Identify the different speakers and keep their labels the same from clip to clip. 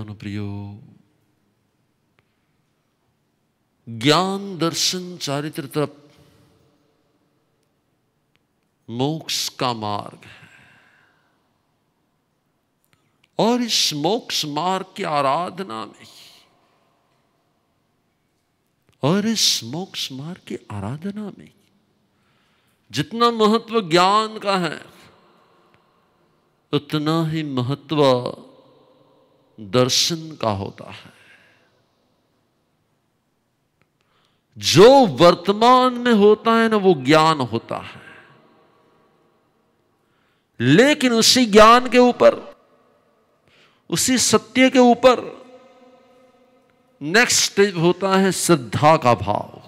Speaker 1: प्रियो ज्ञान दर्शन चारित्र तप मोक्ष का मार्ग है और इस मोक्ष मार्ग की आराधना में और इस मोक्ष मार्ग की आराधना में जितना महत्व ज्ञान का है उतना ही महत्व दर्शन का होता है जो वर्तमान में होता है ना वो ज्ञान होता है लेकिन उसी ज्ञान के ऊपर उसी सत्य के ऊपर नेक्स्ट स्टेज होता है श्रद्धा का भाव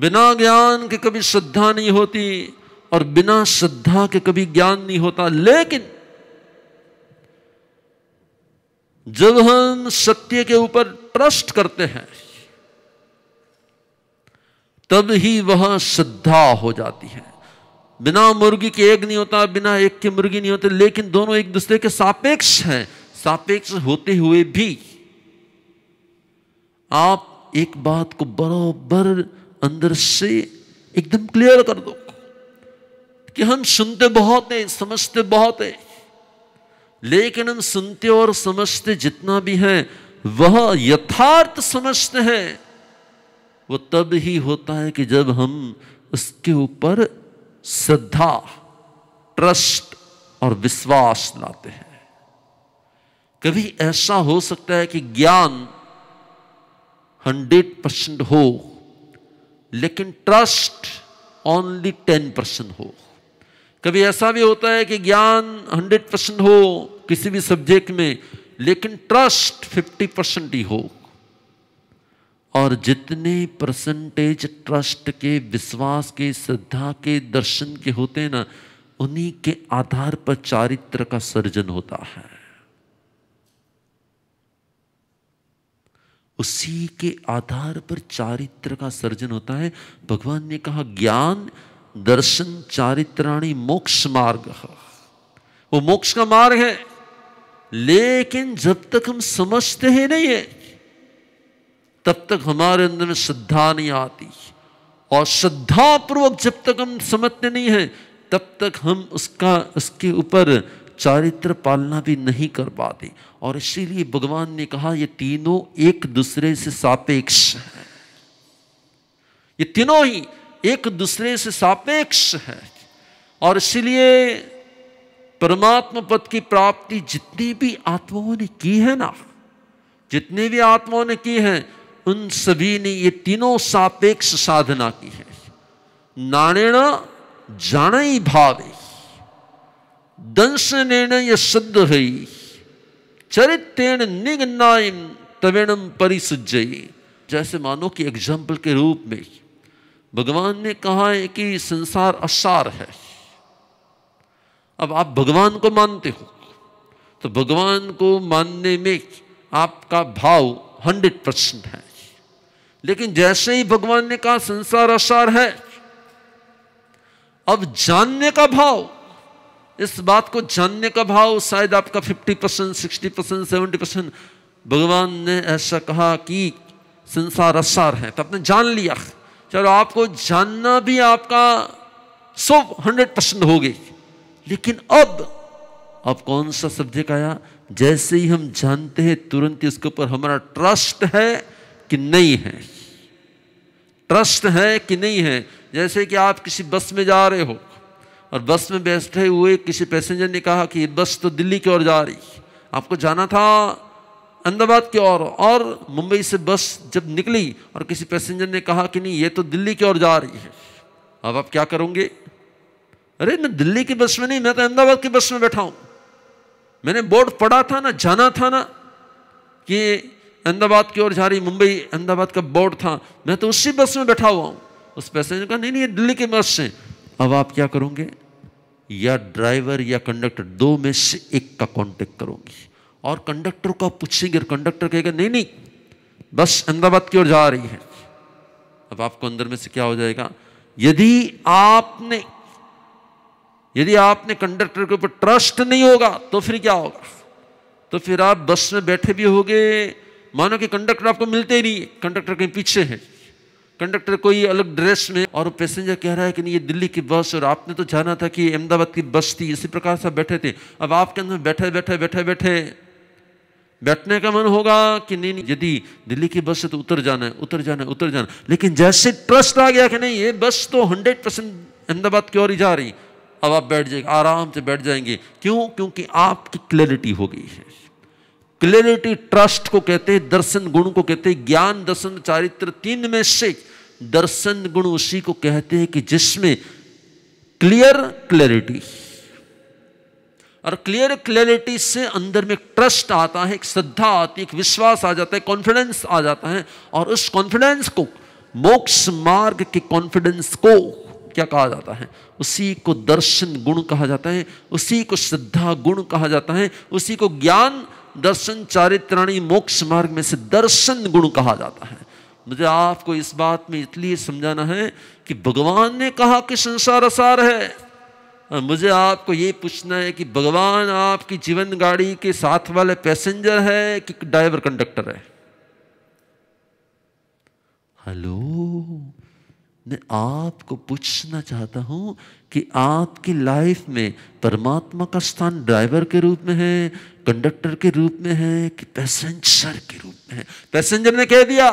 Speaker 1: बिना ज्ञान के कभी श्रद्धा नहीं होती और बिना श्रद्धा के कभी ज्ञान नहीं होता लेकिन जब हम सत्य के ऊपर ट्रस्ट करते हैं तब ही वह श्रद्धा हो जाती है बिना मुर्गी के एक नहीं होता बिना एक के मुर्गी नहीं होते लेकिन दोनों एक दूसरे के सापेक्ष हैं सापेक्ष होते हुए भी आप एक बात को बराबर अंदर से एकदम क्लियर कर दो कि हम सुनते बहुत हैं समझते बहुत हैं लेकिन हम सुनते और समझते जितना भी हैं वह यथार्थ समझते हैं वो तब ही होता है कि जब हम उसके ऊपर श्रद्धा ट्रस्ट और विश्वास लाते हैं कभी ऐसा हो सकता है कि ज्ञान हंड्रेड परसेंट हो लेकिन ट्रस्ट ओनली टेन परसेंट हो कभी ऐसा भी होता है कि ज्ञान 100 परसेंट हो किसी भी सब्जेक्ट में लेकिन ट्रस्ट 50 परसेंट ही हो और जितने परसेंटेज ट्रस्ट के विश्वास के श्रद्धा के दर्शन के होते हैं ना उन्हीं के आधार पर चारित्र का सर्जन होता है उसी के आधार पर चारित्र का सर्जन होता है भगवान ने कहा ज्ञान दर्शन चारित्राणी मोक्ष मार्ग वो मोक्ष का मार्ग है लेकिन जब तक हम समझते ही नहीं है तब तक हमारे अंदर में श्रद्धा नहीं आती और श्रद्धा पूर्वक जब तक हम समझते नहीं है तब तक हम उसका उसके ऊपर चारित्र पालना भी नहीं कर पाते और इसीलिए भगवान ने कहा ये तीनों एक दूसरे से सापेक्ष हैं ये तीनों ही एक दूसरे से सापेक्ष है और इसलिए परमात्मा पद की प्राप्ति जितनी भी आत्माओं ने की है ना जितनी भी आत्माओं ने की है उन सभी ने ये तीनों सापेक्ष साधना की है नाणेण जान भावे दंश निर्णय सिद्ध है चरित्रेण निगनाय तवेणम परिसुजयी जैसे मानो कि एग्जाम्पल के रूप में भगवान ने कहा है कि संसार असार है अब आप भगवान को मानते हो तो भगवान को मानने में आपका भाव हंड्रेड परसेंट है लेकिन जैसे ही भगवान ने कहा संसार असार है अब जानने का भाव इस बात को जानने का भाव शायद आपका fifty percent sixty percent seventy percent भगवान ने ऐसा कहा कि संसार असार है तो आपने जान लिया चलो आपको जानना भी आपका सौ हंड्रेड परसेंट हो गई लेकिन अब अब कौन सा सब्जेक्ट आया जैसे ही हम जानते हैं तुरंत ही उसके ऊपर हमारा ट्रस्ट है कि नहीं है ट्रस्ट है कि नहीं है जैसे कि आप किसी बस में जा रहे हो और बस में बैठे हुए किसी पैसेंजर ने कहा कि बस तो दिल्ली की ओर जा रही आपको जाना था अहमदाबाद की ओर और मुंबई से बस जब निकली और किसी पैसेंजर ने कहा कि नहीं ये तो दिल्ली की ओर जा रही है अब आप क्या करोगे अरे मैं दिल्ली की बस में नहीं मैं तो अहमदाबाद की बस में बैठा हूं मैंने बोर्ड पढ़ा था ना जाना था ना कि अहमदाबाद की ओर जा रही मुंबई अहमदाबाद का बोर्ड था मैं तो उसी बस में बैठा हुआ हूँ उस पैसेंजर का नहीं नहीं ये दिल्ली की बस से अब आप क्या करोगे या ड्राइवर या कंडक्टर दो में से एक का कॉन्टेक्ट करूंगी और कंडक्टर को आप पूछेंगे कंडक्टर कहेगा नहीं नहीं बस अहमदाबाद की ओर जा रही है अब आपको अंदर में से क्या हो जाएगा यदि आपने यदि आपने कंडक्टर के ऊपर ट्रस्ट नहीं होगा तो फिर क्या होगा तो फिर आप बस में बैठे भी होगे मानो कि कंडक्टर आपको मिलते ही नहीं कंडक्टर कहीं पीछे है कंडक्टर कोई अलग ड्रेस में और पैसेंजर कह रहा है कि नहीं ये दिल्ली की बस और आपने तो जाना था कि अहमदाबाद की बस थी इसी प्रकार से बैठे थे अब आपके अंदर बैठे बैठे बैठे बैठे, बैठे बैठने का मन होगा कि नहीं नहीं यदि दिल्ली की बस से तो उतर जाना है उतर जाना है उतर जाना लेकिन जैसे ट्रस्ट आ गया कि नहीं ये बस तो हंड्रेड परसेंट अहमदाबाद की ओर ही जा रही अब आप बैठ जाएंगे आराम से बैठ जाएंगे क्यों क्योंकि आपकी क्लैरिटी हो गई है क्लैरिटी ट्रस्ट को कहते हैं दर्शन गुण को कहते हैं ज्ञान दर्शन चारित्र तीन में से दर्शन गुण उसी को कहते हैं कि जिसमें क्लियर क्लैरिटी और क्लियर क्लैरिटी से अंदर में ट्रस्ट आता है एक श्रद्धा आती है एक विश्वास आ जाता है कॉन्फिडेंस आ जाता है और उस कॉन्फिडेंस को मोक्ष मार्ग के कॉन्फिडेंस को क्या कहा जाता है उसी को दर्शन गुण कहा जाता है उसी को श्रद्धा गुण कहा जाता है उसी को ज्ञान दर्शन चारित्राणी मोक्ष मार्ग में से दर्शन गुण कहा जाता है मुझे आपको इस बात में इसलिए समझाना है कि भगवान ने कहा कि संसार असार है और मुझे आपको ये पूछना है कि भगवान आपकी जीवन गाड़ी के साथ वाले पैसेंजर है कि ड्राइवर कंडक्टर है हेलो मैं आपको पूछना चाहता हूं कि आपकी लाइफ में परमात्मा का स्थान ड्राइवर के रूप में है कंडक्टर के रूप में है कि पैसेंजर के रूप में है पैसेंजर ने कह दिया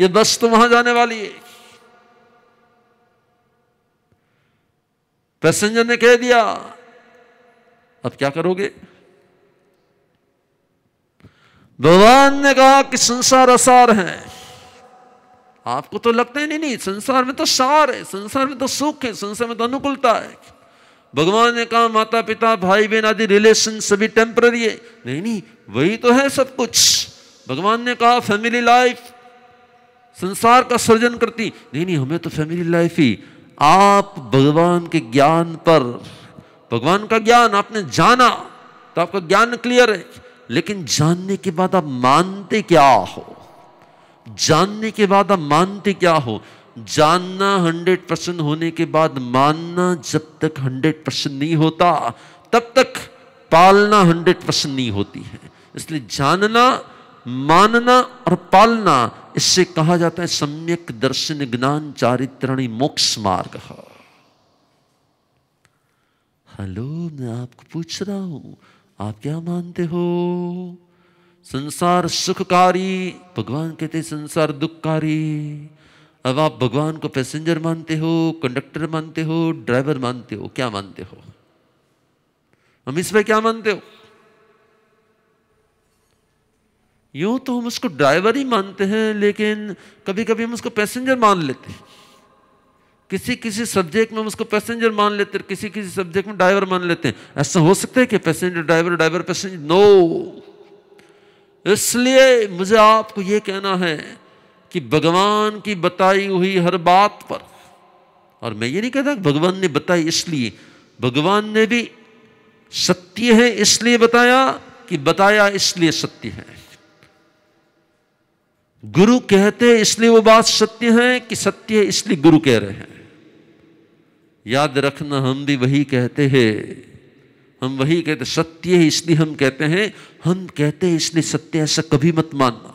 Speaker 1: ये बस तो वहां जाने वाली है पैसेंजर ने कह दिया अब क्या करोगे भगवान ने कहा कि संसार असार है आपको तो लगता ही नहीं नहीं संसार में तो सार है संसार में तो सुख है संसार में तो अनुकूलता है भगवान ने कहा माता पिता भाई बहन आदि रिलेशन सभी टेम्पररी है नहीं नहीं वही तो है सब कुछ भगवान ने कहा फैमिली लाइफ संसार का सृजन करती नहीं नहीं हमें तो फैमिली लाइफ ही आप भगवान के ज्ञान पर भगवान का ज्ञान आपने जाना तो आपका ज्ञान क्लियर है लेकिन जानने के बाद आप मानते क्या हो जानने के बाद आप मानते क्या हो जानना हंड्रेड परसेंट होने के बाद मानना जब तक हंड्रेड परसेंट नहीं होता तब तक पालना हंड्रेड परसेंट नहीं होती है इसलिए जानना मानना और पालना इससे कहा जाता है सम्यक दर्शन ज्ञान चारित्रणी मोक्ष मार्ग हेलो मैं आपको पूछ रहा हूं आप क्या मानते हो संसार सुखकारी भगवान कहते संसार दुखकारी अब आप भगवान को पैसेंजर मानते हो कंडक्टर मानते हो ड्राइवर मानते हो क्या मानते हो हम इसमें क्या मानते हो यूं तो हम उसको ड्राइवर ही मानते हैं लेकिन कभी कभी हम उसको पैसेंजर मान लेते हैं किसी किसी सब्जेक्ट में हम उसको पैसेंजर मान लेते हैं किसी किसी सब्जेक्ट में ड्राइवर मान लेते हैं ऐसा हो सकता है कि passenger driver driver passenger no इसलिए मुझे आपको ये कहना है कि भगवान की बताई हुई हर बात पर और मैं ये नहीं कहता भगवान ने बताई इसलिए भगवान ने भी सत्य है इसलिए बताया कि बताया इसलिए सत्य है गुरु कहते हैं इसलिए वो बात सत्य है कि सत्य इसलिए गुरु कह रहे हैं याद रखना हम भी वही कहते हैं हम वही कहते सत्य है इसलिए हम कहते हैं हम कहते हैं इसलिए सत्य ऐसा कभी मत मानना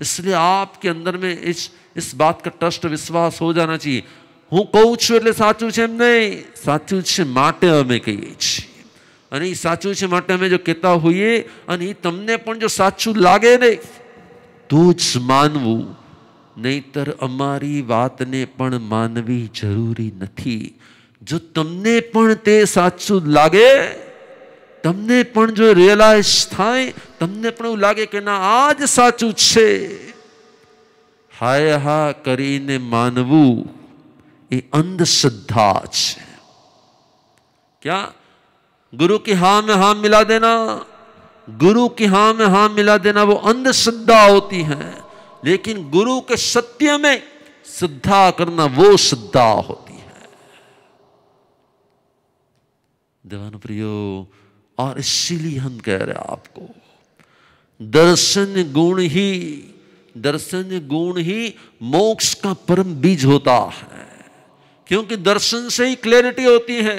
Speaker 1: इसलिए आपके अंदर में इस इस बात का ट्रस्ट विश्वास हो जाना चाहिए हूँ કહું छू ए साचू छे नहीं નહીં સાચું છે માટે અમે કહીએ છીએ અને એ સાચું છે जो અમે જો तमने હોઈએ जो साचू लागे नहीं તું જ માનવું નહીતર અમારી વાતને પણ માનવી જરૂરી નથી જો તમને પણ તે સાચું લાગે તમને પણ જો રિયલાઇઝ થાય તમને પણ એવું લાગે કે ના આ જ સાચું છે હાય હા કરીને માનવું એ અંધશ્રદ્ધા છે ક્યાં गुरु की हाँ में हाँ मिला देना गुरु की हा में हाँ मिला देना वो अंधश्रद्धा होती है लेकिन गुरु के सत्य में श्रद्धा करना वो श्रद्धा होती है देवान प्रियो और इसीलिए हम कह रहे हैं आपको दर्शन गुण ही दर्शन गुण ही मोक्ष का परम बीज होता है क्योंकि दर्शन से ही क्लैरिटी होती है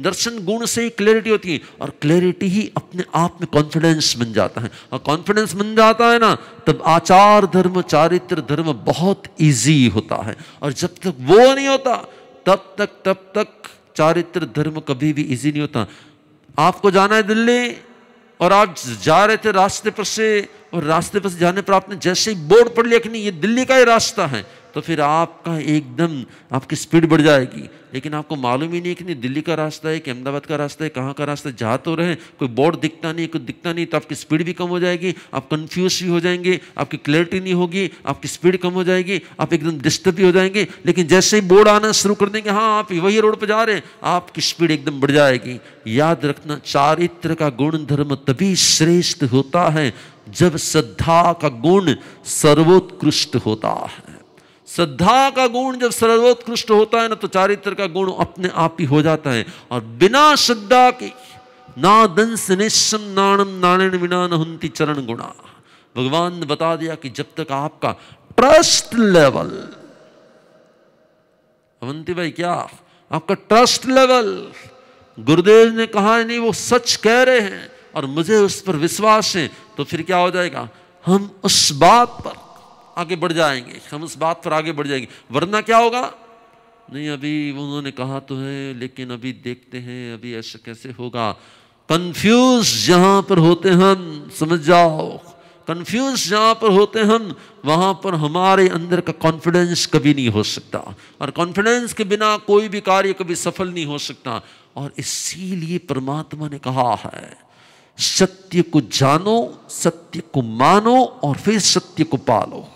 Speaker 1: दर्शन गुण से ही क्लैरिटी होती है और क्लैरिटी ही अपने आप में कॉन्फिडेंस बन जाता है और कॉन्फिडेंस बन जाता है ना तब आचार धर्म चारित्र धर्म बहुत ईजी होता है और जब तक वो नहीं होता तब तक तब तक चारित्र धर्म कभी भी ईजी नहीं होता आपको जाना है दिल्ली और आप जा रहे थे रास्ते पर से और रास्ते पर से जाने पर आपने जैसे ही बोर्ड पढ़ लिया कि नहीं ये दिल्ली का ही रास्ता है तो फिर आपका एकदम आपकी स्पीड बढ़ जाएगी लेकिन आपको मालूम ही नहीं कि नहीं दिल्ली का रास्ता है कि अहमदाबाद का रास्ता है कहाँ का रास्ता है जा तो रहे कोई बोर्ड दिखता नहीं कुछ दिखता नहीं तो आपकी स्पीड भी कम हो जाएगी आप कन्फ्यूज भी हो जाएंगे आपकी क्लैरिटी नहीं होगी आपकी स्पीड कम हो जाएगी आप एकदम डिस्टर्ब भी हो जाएंगे लेकिन जैसे ही बोर्ड आना शुरू कर देंगे हाँ आप वही रोड पर जा रहे हैं आपकी स्पीड एकदम बढ़ जाएगी याद रखना चारित्र का गुण धर्म तभी श्रेष्ठ होता है जब श्रद्धा का गुण सर्वोत्कृष्ट होता है श्रद्धा का गुण जब सर्वोत्कृष्ट होता है ना तो चारित्र का गुण अपने आप ही हो जाता है और बिना श्रद्धा के ना दंश निश्चम नाणम नारायण बिना न चरण गुणा भगवान ने बता दिया कि जब तक आपका ट्रस्ट लेवल अवंती भाई क्या आपका ट्रस्ट लेवल गुरुदेव ने कहा नहीं वो सच कह रहे हैं और मुझे उस पर विश्वास है तो फिर क्या हो जाएगा हम उस बात पर आगे बढ़ जाएंगे हम उस बात पर आगे बढ़ जाएंगे वरना क्या होगा नहीं अभी उन्होंने कहा तो है लेकिन अभी देखते हैं अभी ऐसा कैसे होगा कंफ्यूज जहां पर होते हम समझ जाओ कंफ्यूज जहां पर होते हम वहां पर हमारे अंदर का कॉन्फिडेंस कभी नहीं हो सकता और कॉन्फिडेंस के बिना कोई भी कार्य कभी सफल नहीं हो सकता और इसीलिए परमात्मा ने कहा है सत्य को जानो सत्य को मानो और फिर सत्य को पालो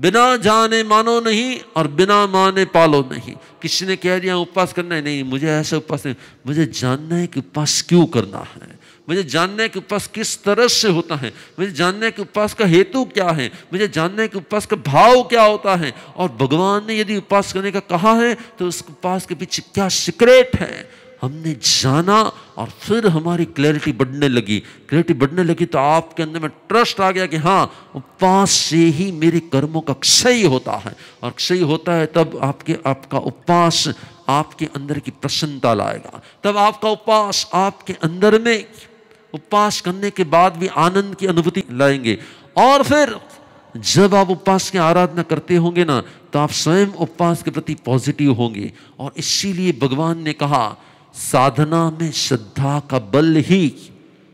Speaker 1: बिना जाने मानो नहीं और बिना माने पालो नहीं किसी ने कह दिया उपवास करना है नहीं मुझे ऐसा उपवास नहीं मुझे जानना है कि उपवास क्यों करना है मुझे जानने के उपवास किस तरह से होता है मुझे जानने के उपवास का हेतु क्या है मुझे जानने के उपवास का भाव क्या होता है और भगवान ने यदि उपवास करने का कहा है तो उस उपवास के पीछे क्या सिक्रेट है हमने जाना और फिर हमारी क्लैरिटी बढ़ने लगी क्लैरिटी बढ़ने लगी तो आपके अंदर में ट्रस्ट आ गया कि हाँ उपवास से ही मेरे कर्मों का क्षय होता है और क्षय होता है तब आपके आपका उपवास आपके अंदर की प्रसन्नता लाएगा तब आपका उपवास आपके अंदर में उपवास करने के बाद भी आनंद की अनुभूति लाएंगे और फिर जब आप उपवास की आराधना करते होंगे ना तो आप स्वयं उपवास के प्रति पॉजिटिव होंगे और इसीलिए भगवान ने कहा साधना में श्रद्धा का बल ही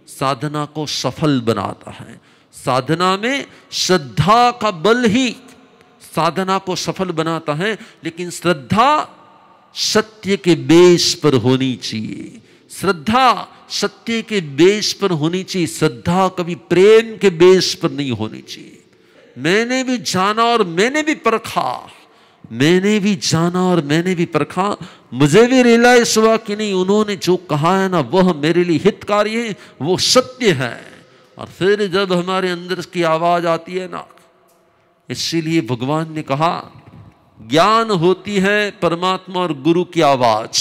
Speaker 1: साधना को सफल बनाता है साधना में श्रद्धा का बल ही साधना को सफल बनाता है लेकिन श्रद्धा सत्य के बेस पर होनी चाहिए श्रद्धा सत्य के बेस पर होनी चाहिए श्रद्धा कभी प्रेम के बेस पर नहीं होनी चाहिए मैंने भी जाना और मैंने भी परखा मैंने भी जाना और मैंने भी परखा मुझे भी रियलाइज हुआ कि नहीं उन्होंने जो कहा है ना वह मेरे लिए हितकारी है वो सत्य है और फिर जब हमारे अंदर की आवाज़ आती है ना इसीलिए भगवान ने कहा ज्ञान होती है परमात्मा और गुरु की आवाज़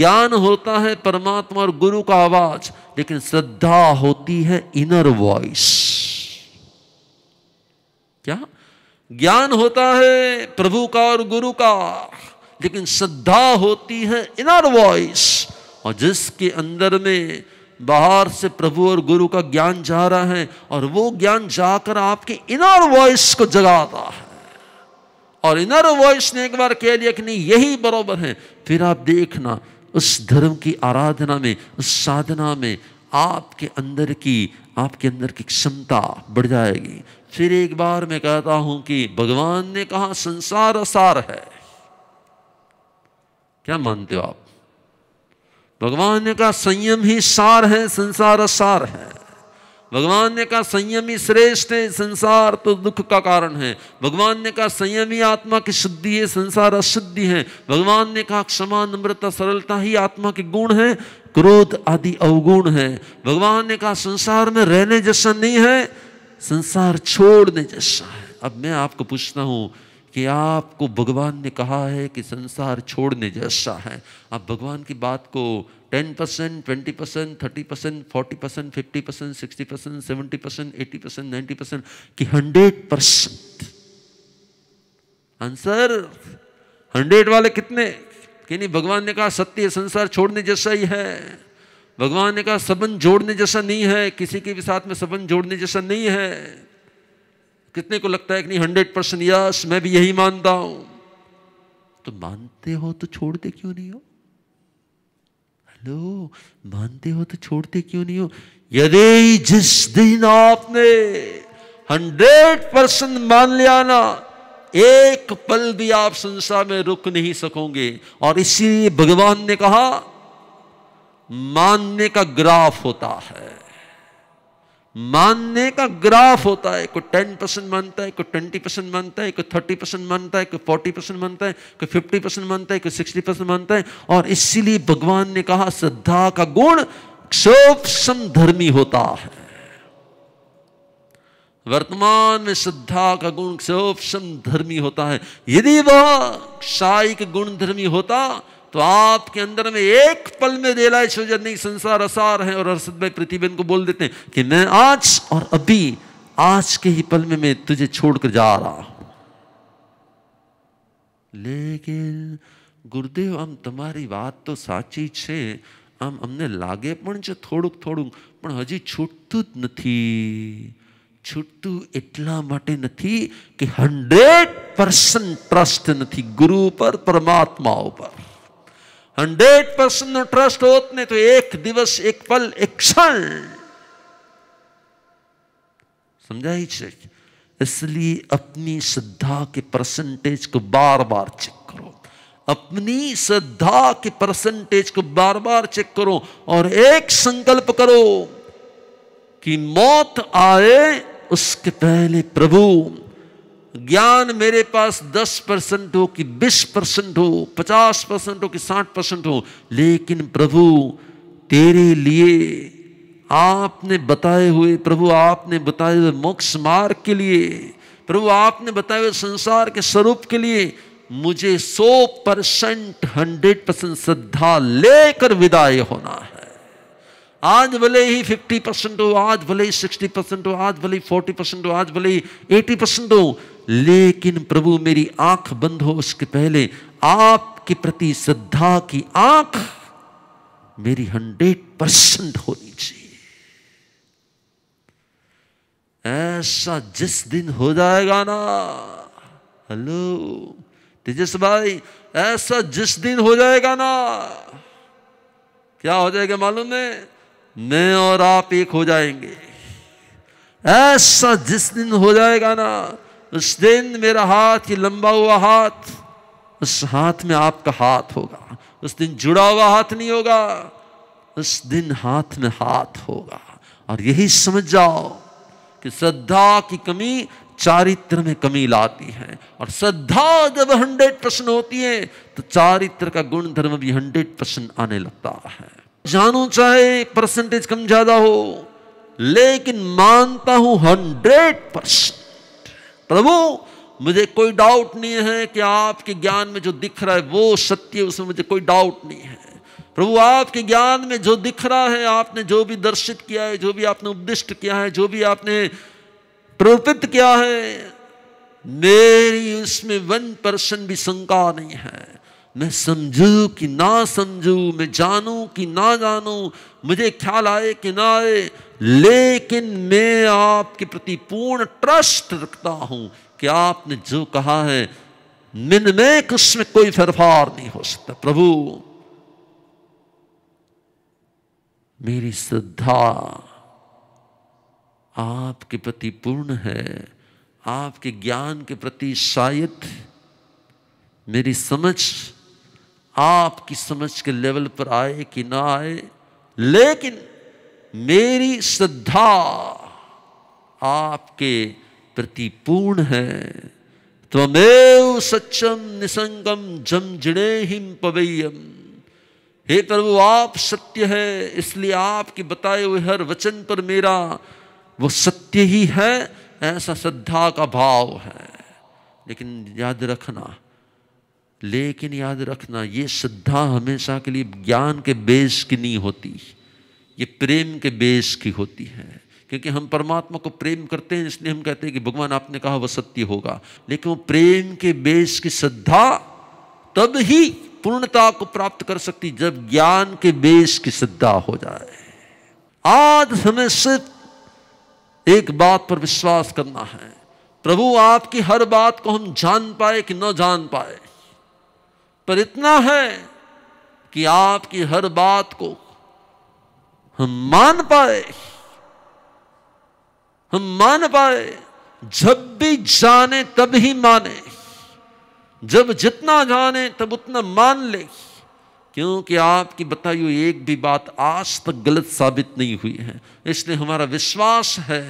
Speaker 1: ज्ञान होता है परमात्मा और गुरु का आवाज लेकिन श्रद्धा होती है इनर वॉइस क्या ज्ञान होता है प्रभु का और गुरु का लेकिन श्रद्धा होती है इनर वॉइस और जिसके अंदर में बाहर से प्रभु और गुरु का ज्ञान जा रहा है और वो ज्ञान जाकर आपके इनर वॉइस को जगाता है और इनर वॉइस ने एक बार कह लिया कि नहीं यही बरोबर है फिर आप देखना उस धर्म की आराधना में उस साधना में आपके अंदर की आपके अंदर की क्षमता बढ़ जाएगी फिर एक बार मैं कहता हूं कि भगवान ने कहा संसार असार है क्या मानते हो आप भगवान ने कहा संयम ही सार है संसार असार है भगवान ने कहा संयम ही श्रेष्ठ है संसार तो दुख का कारण है भगवान ने कहा संयम ही आत्मा की शुद्धि है संसार अशुद्धि है भगवान ने कहा क्षमा नम्रता सरलता ही आत्मा के गुण है क्रोध आदि अवगुण है भगवान ने कहा संसार में रहने जैसा नहीं है संसार छोड़ने जैसा है अब मैं आपको पूछता हूं कि आपको भगवान ने कहा है कि संसार छोड़ने जैसा है आप भगवान की बात को ten percent twenty percent thirty percent forty percent fifty percent sixty percent seventy percent eighty percent ninety percent कि हंड्रेड परसेंट आंसर हंड्रेड वाले कितने कि नहीं भगवान ने कहा सत्य संसार छोड़ने जैसा ही है भगवान ने कहा संबंध जोड़ने जैसा नहीं है किसी के भी साथ में संबंध जोड़ने जैसा नहीं है कितने को लगता है कि नहीं हंड्रेड परसेंट यस मैं भी यही मानता हूं तो मानते हो तो छोड़ते क्यों नहीं हो हेलो मानते हो तो छोड़ते क्यों नहीं हो यदि जिस दिन आपने हंड्रेड परसेंट मान लिया ना एक पल भी आप संसार में रुक नहीं सकोगे और इसीलिए भगवान ने कहा मानने का ग्राफ होता है मानने का ग्राफ होता है कोई टेन परसेंट मानता है कोई ट्वेंटी परसेंट मानता है कोई थर्टी परसेंट मानता है कोई फोर्टी परसेंट मानता है कोई फिफ्टी परसेंट मानता है कोई सिक्सटी परसेंट मानता है और इसीलिए भगवान ने कहा श्रद्धा का गुण सोपसम धर्मी होता है वर्तमान में श्रद्धा का गुण सोपशन धर्मी होता है यदि वह क्षायिक गुण धर्मी होता तो आपके अंदर में एक पल में रेला ईश्वर नहीं संसार असार है और हर्षद भाई प्रतिबेन को बोल देते हैं कि मैं आज और अभी आज के ही पल में मैं तुझे छोड़कर जा रहा लेकिन गुरुदेव हम तुम्हारी बात तो साची छे हम हमने लागे પણ जो थोड़ूक थोड़ूक પણ हजी छूटत नहीं छूटत एट कि हंड्रेड परसेंट ट्रस्ट नहीं गुरु पर परमात्मा पर हंड्रेड पर्संट ट्रस्ट होत नहीं तो एक दिवस एक पल एक क्षण समझाई इसलिए अपनी श्रद्धा के परसेंटेज को बार बार चेक करो अपनी श्रद्धा के परसेंटेज को बार बार चेक करो और एक संकल्प करो कि मौत आए उसके पहले प्रभु ज्ञान मेरे पास दस परसेंट हो कि बीस परसेंट हो पचास परसेंट हो कि साठ परसेंट हो लेकिन प्रभु तेरे लिए आपने बताए हुए प्रभु आपने बताए हुए मोक्ष मार्ग के लिए प्रभु आपने बताए हुए संसार के स्वरूप के लिए मुझे सौ परसेंट हंड्रेड परसेंट श्रद्धा लेकर विदाई होना है आज भले ही 50 परसेंट हो आज भले ही 60 परसेंट हो आज भले ही 40 परसेंट हो आज भले ही 80 परसेंट हो लेकिन प्रभु मेरी आंख बंद हो उसके पहले आपके प्रति श्रद्धा की आंख मेरी हंड्रेड परसेंट होनी चाहिए ऐसा जिस दिन हो जाएगा ना हेलो तेजस भाई ऐसा जिस दिन हो जाएगा ना क्या हो जाएगा मालूम है मैं और आप एक हो जाएंगे ऐसा जिस दिन हो जाएगा ना उस दिन मेरा हाथ ये लंबा हुआ हाथ उस हाथ में आपका हाथ होगा उस दिन जुड़ा हुआ हाथ नहीं होगा उस दिन हाथ में हाथ होगा और यही समझ जाओ कि श्रद्धा की कमी चारित्र में कमी लाती है और श्रद्धा जब हंड्रेड परसेंट होती है तो चारित्र का गुण धर्म भी हंड्रेड परसेंट आने लगता है जानू चाहे परसेंटेज कम ज्यादा हो लेकिन मानता हूं हंड्रेड परसेंट प्रभु मुझे कोई डाउट नहीं है कि आपके ज्ञान में जो दिख रहा है वो सत्य है उसमें मुझे कोई डाउट नहीं है प्रभु आपके ज्ञान में जो दिख रहा है आपने जो भी दर्शित किया है जो भी आपने उपदिष्ट किया है जो भी आपने प्रवृत्त किया है मेरी उसमें वन परसेंट भी शंका नहीं है मैं समझू कि ना समझू मैं जानू कि ना जानू मुझे ख्याल आए कि ना आए लेकिन मैं आपके प्रति पूर्ण ट्रस्ट रखता हूं कि आपने जो कहा है मिन में में कोई फेरफार नहीं हो सकता प्रभु मेरी श्रद्धा आपके प्रति पूर्ण है आपके ज्ञान के प्रति शायद मेरी समझ आपकी समझ के लेवल पर आए कि ना आए लेकिन मेरी श्रद्धा आपके प्रति पूर्ण है त्वमेव सच्चम निसंगम जम जिणे हिम पवैयम हे प्रभु आप सत्य है इसलिए आपके बताए हुए हर वचन पर मेरा वो सत्य ही है ऐसा श्रद्धा का भाव है लेकिन याद रखना लेकिन याद रखना ये श्रद्धा हमेशा के लिए ज्ञान के बेस की नहीं होती ये प्रेम के बेस की होती है क्योंकि हम परमात्मा को प्रेम करते हैं इसलिए हम कहते हैं कि भगवान आपने कहा वह सत्य होगा लेकिन वो प्रेम के बेस की श्रद्धा तब ही पूर्णता को प्राप्त कर सकती जब ज्ञान के बेस की श्रद्धा हो जाए आज हमें सिर्फ एक बात पर विश्वास करना है प्रभु आपकी हर बात को हम जान पाए कि न जान पाए पर इतना है कि आपकी हर बात को हम मान पाए हम मान पाए जब भी जाने तब ही माने जब जितना जाने तब उतना मान ले क्योंकि आपकी बताई हुई एक भी बात आज तक गलत साबित नहीं हुई है इसलिए हमारा विश्वास है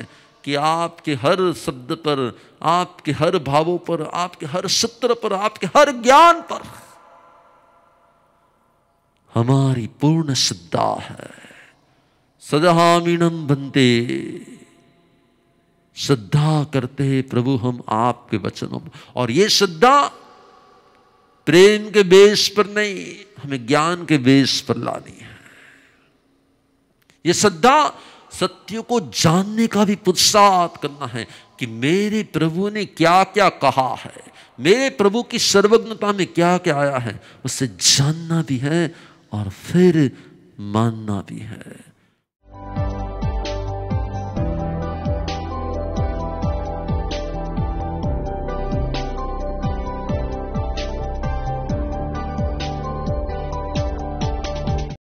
Speaker 1: कि आपके हर शब्द पर आपके हर भावों पर आपके हर सत्र पर आपके हर ज्ञान पर हमारी पूर्ण श्रद्धा है सदहामिणम बनते श्रद्धा करते प्रभु हम आपके वचनों में और ये श्रद्धा प्रेम के बेस पर नहीं हमें ज्ञान के बेस पर लानी है ये श्रद्धा सत्य को जानने का भी पुरुषार्थ करना है कि मेरे प्रभु ने क्या क्या कहा है मेरे प्रभु की सर्वज्ञता में क्या क्या आया है उससे जानना भी है और फिर मानना भी है